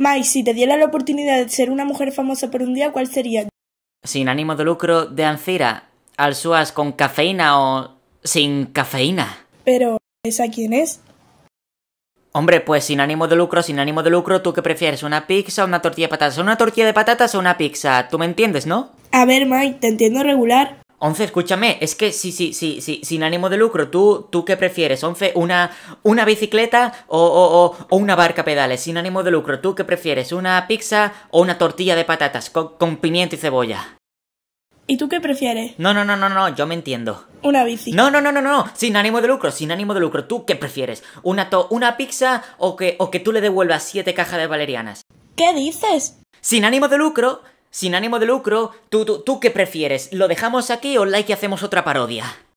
Mai, si te diera la oportunidad de ser una mujer famosa por un día, ¿cuál sería? Sin ánimo de lucro de Ancira, al Suas con cafeína o sin cafeína. Pero, ¿esa quién es? Hombre, pues sin ánimo de lucro, sin ánimo de lucro, ¿tú qué prefieres? ¿Una pizza o una tortilla de patatas? ¿Una tortilla de patatas o una pizza? ¿Tú me entiendes, no? A ver, Mike, te entiendo regular. Once, escúchame, es que sí, sí, sí, sí, sin ánimo de lucro, ¿tú, tú qué prefieres? Once, una, una bicicleta o, o, o, una barca pedales, sin ánimo de lucro, ¿tú qué prefieres? ¿Una pizza o una tortilla de patatas con, pimiento y cebolla? ¿Y tú qué prefieres? No, no, no, no, no, yo me entiendo. Una bici. No, no, no, no, no, sin ánimo de lucro, sin ánimo de lucro, ¿tú qué prefieres? ¿Una, una pizza o que, o que tú le devuelvas siete cajas de valerianas? ¿Qué dices? Sin ánimo de lucro, sin ánimo de lucro, ¿tú, tú, tú qué prefieres? ¿Lo dejamos aquí o like y hacemos otra parodia?